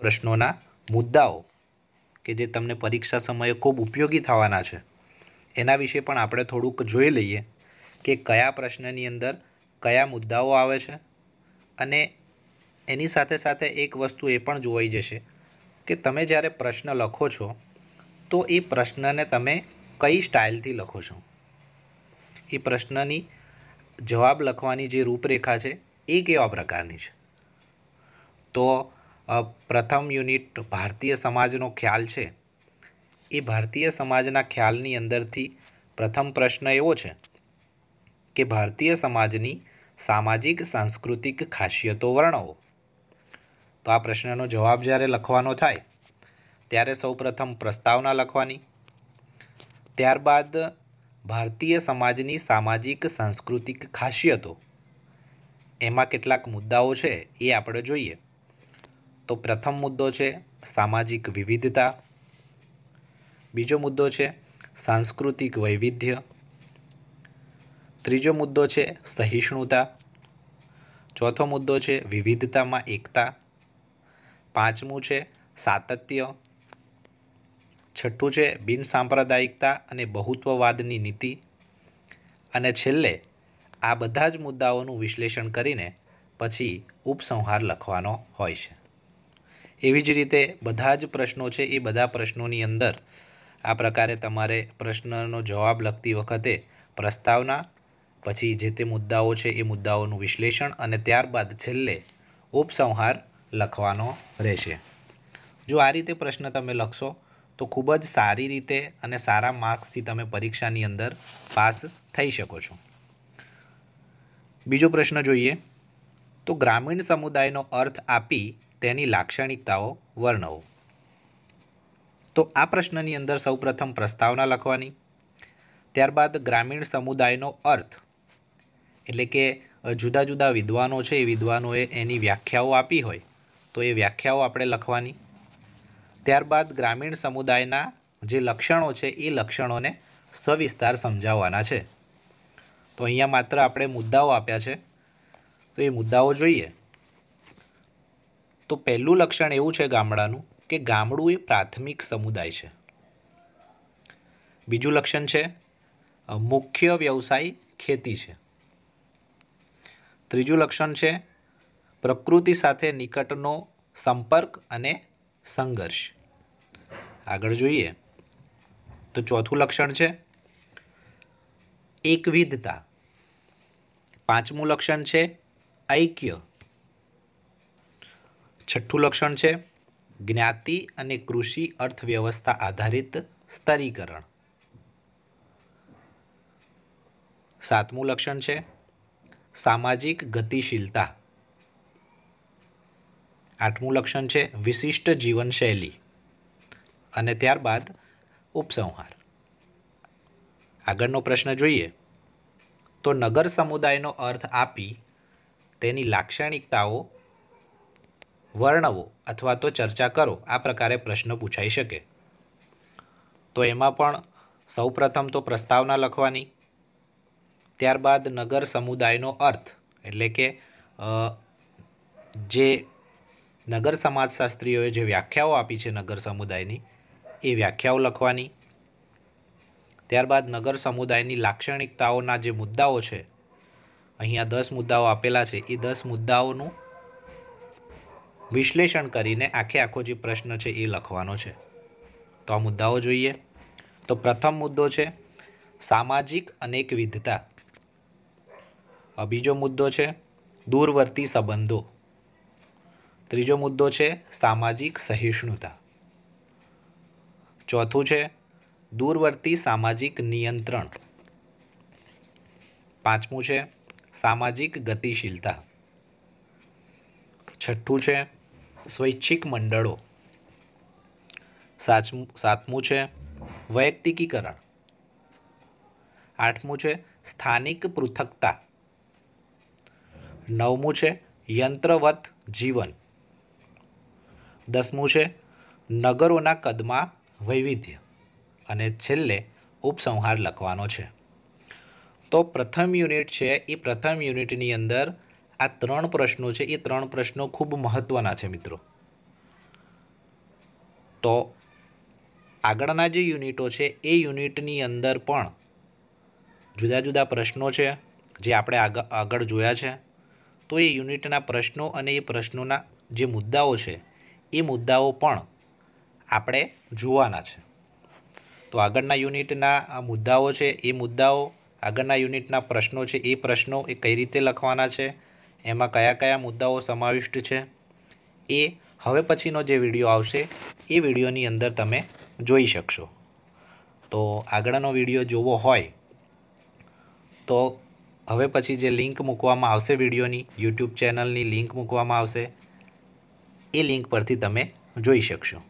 પ્રશ્નોના મુદ્દાઓ કે જે તમને પરીક્ષા સમયે ખૂબ ઉપયોગી થવાના છે એના વિશે પણ આપણે થોડુંક જોઈ લઈએ કે કયા પ્રશ્નની અંદર કયા મુદ્દાઓ આવે છે અને એની સાથે સાથે એક વસ્તુ એ પણ જોવાઈ જશે કે તમે જ્યારે પ્રશ્ન લખો છો તો એ પ્રશ્નને તમે કઈ સ્ટાઇલથી લખો છો એ પ્રશ્નની જવાબ લખવાની જે રૂપરેખા છે એ કેવા પ્રકારની છે તો પ્રથમ યુનિટ ભારતીય સમાજનો ખ્યાલ છે એ ભારતીય સમાજના ખ્યાલની અંદરથી પ્રથમ પ્રશ્ન એવો છે કે ભારતીય સમાજની સામાજિક સાંસ્કૃતિક ખાસિયતો વર્ણવો તો આ પ્રશ્નનો જવાબ જ્યારે લખવાનો થાય ત્યારે સૌપ્રથમ પ્રસ્તાવના લખવાની ત્યારબાદ ભારતીય સમાજની સામાજિક સાંસ્કૃતિક ખાસિયતો એમાં કેટલાક મુદ્દાઓ છે એ આપણે જોઈએ તો પ્રથમ મુદ્દો છે સામાજિક વિવિધતા બીજો મુદ્દો છે સાંસ્કૃતિક વૈવિધ્ય ત્રીજો મુદ્દો છે સહિષ્ણુતા ચોથો મુદ્દો છે વિવિધતામાં એકતા પાંચમું છે સાતત્ય છઠ્ઠું છે બિનસાંપ્રદાયિકતા અને બહુત્વવાદની નીતિ અને છેલ્લે આ બધા જ મુદ્દાઓનું વિશ્લેષણ કરીને પછી ઉપસંહાર લખવાનો હોય છે એવી જ રીતે બધા જ પ્રશ્નો છે એ બધા પ્રશ્નોની અંદર આ પ્રકારે તમારે પ્રશ્નનો જવાબ લખતી વખતે પ્રસ્તાવના પછી જે તે મુદ્દાઓ છે એ મુદ્દાઓનું વિશ્લેષણ અને ત્યારબાદ છેલ્લે ઉપસંહાર લખવાનો રહેશે જો આ રીતે પ્રશ્ન તમે લખશો તો ખૂબ જ સારી રીતે અને સારા માર્ક્સથી તમે પરીક્ષાની અંદર પાસ થઈ શકો છો બીજો પ્રશ્ન જોઈએ તો ગ્રામીણ સમુદાયનો અર્થ આપી તેની લાક્ષણિકતાઓ વર્ણવો તો આ પ્રશ્નની અંદર સૌપ્રથમ પ્રસ્તાવના લખવાની ત્યારબાદ ગ્રામીણ સમુદાયનો અર્થ એટલે કે જુદા જુદા વિદ્વાનો છે એ વિદ્વાનોએ એની વ્યાખ્યાઓ આપી હોય તો એ વ્યાખ્યાઓ આપણે લખવાની ત્યારબાદ ગ્રામીણ સમુદાયના જે લક્ષણો છે એ લક્ષણોને સવિસ્તાર સમજાવવાના છે તો અહીંયા માત્ર આપણે મુદ્દાઓ આપ્યા છે તો એ મુદ્દાઓ જોઈએ તો પહેલું લક્ષણ એવું છે ગામડાનું કે ગામડું એ પ્રાથમિક સમુદાય છે બીજું લક્ષણ છે મુખ્ય વ્યવસાય ખેતી છે ત્રીજું લક્ષણ છે પ્રકૃતિ સાથે નિકટનો સંપર્ક અને સંઘર્ષ આગળ જોઈએ તો ચોથું લક્ષણ છે એકવિધતા પાંચમું લક્ષણ છે ઐક્ય છઠ્ઠું લક્ષણ છે જ્ઞાતિ અને કૃષિ અર્થવ્યવસ્થા આધારિત સ્તરીકરણ સાતમું લક્ષણ છે સામાજિક ગતિશીલતા આઠમું લક્ષણ છે વિશિષ્ટ જીવનશૈલી અને ત્યારબાદ ઉપસંહાર આગળનો પ્રશ્ન જોઈએ તો નગર સમુદાયનો અર્થ આપી તેની લાક્ષણિકતાઓ વર્ણવો અથવા તો ચર્ચા કરો આ પ્રકારે પ્રશ્ન પૂછાઈ શકે તો એમાં પણ સૌપ્રથમ તો પ્રસ્તાવના લખવાની ત્યારબાદ નગર સમુદાયનો અર્થ એટલે કે જે નગર સમાજશાસ્ત્રીઓએ જે વ્યાખ્યાઓ આપી છે નગર સમુદાયની એ વ્યાખ્યાઓ લખવાની ત્યારબાદ નગર સમુદાયની લાક્ષણિકતાઓના જે મુદ્દાઓ છે અહીંયા દસ મુદ્દાઓ આપેલા છે એ દસ મુદ્દાઓનું વિશ્લેષણ કરીને આખે આખો જે પ્રશ્ન છે એ લખવાનો છે તો આ મુદ્દાઓ જોઈએ તો પ્રથમ મુદ્દો છે સામાજિક અનેકવિધતા બીજો મુદ્દો છે દૂરવર્તી સંબંધો ત્રીજો મુદ્દો છે સામાજિક સહિષ્ણુતા ચોથું છે દૂરવર્તી સામાજિક નિયંત્રણ પાંચમું છે સામાજિક ગતિશીલતા છઠ્ઠું છે સ્વૈચ્છિક મંડળો સાચમું સાતમું છે વૈયક્તિકીકરણ આઠમું છે સ્થાનિક પૃથકતા નવમું છે યંત્રવત જીવન દસમું છે નગરોના કદમાં વૈવિધ્ય અને છેલ્લે ઉપસંહાર લખવાનો છે તો પ્રથમ યુનિટ છે એ પ્રથમ યુનિટની અંદર આ ત્રણ પ્રશ્નો છે એ ત્રણ પ્રશ્નો ખૂબ મહત્ત્વના છે મિત્રો તો આગળના જે યુનિટો છે એ યુનિટની અંદર પણ જુદા જુદા પ્રશ્નો છે જે આપણે આગળ આગળ જોયા છે તો એ યુનિટના પ્રશ્નો અને એ પ્રશ્નોના જે મુદ્દાઓ છે એ મુદ્દાઓ પણ આપણે જોવાના છે તો આગળના યુનિટના મુદ્દાઓ છે એ મુદ્દાઓ આગળના યુનિટના પ્રશ્નો છે એ પ્રશ્નો એ કઈ રીતે લખવાના છે એમાં કયા કયા મુદ્દાઓ સમાવિષ્ટ છે એ હવે પછીનો જે વિડીયો આવશે એ વિડીયોની અંદર તમે જોઈ શકશો તો આગળનો વિડીયો જોવો હોય તો હવે પછી જે લિંક મૂકવામાં આવશે વિડીયોની યુટ્યુબ ચેનલની લિંક મૂકવામાં આવશે એ લિંક પરથી તમે જોઈ શકશો